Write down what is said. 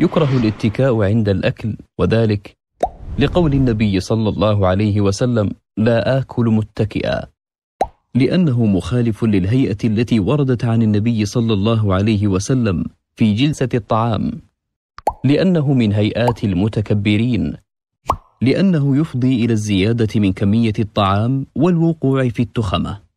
يكره الاتكاء عند الأكل وذلك لقول النبي صلى الله عليه وسلم لا آكل متكئا لأنه مخالف للهيئة التي وردت عن النبي صلى الله عليه وسلم في جلسة الطعام لأنه من هيئات المتكبرين لأنه يفضي إلى الزيادة من كمية الطعام والوقوع في التخمة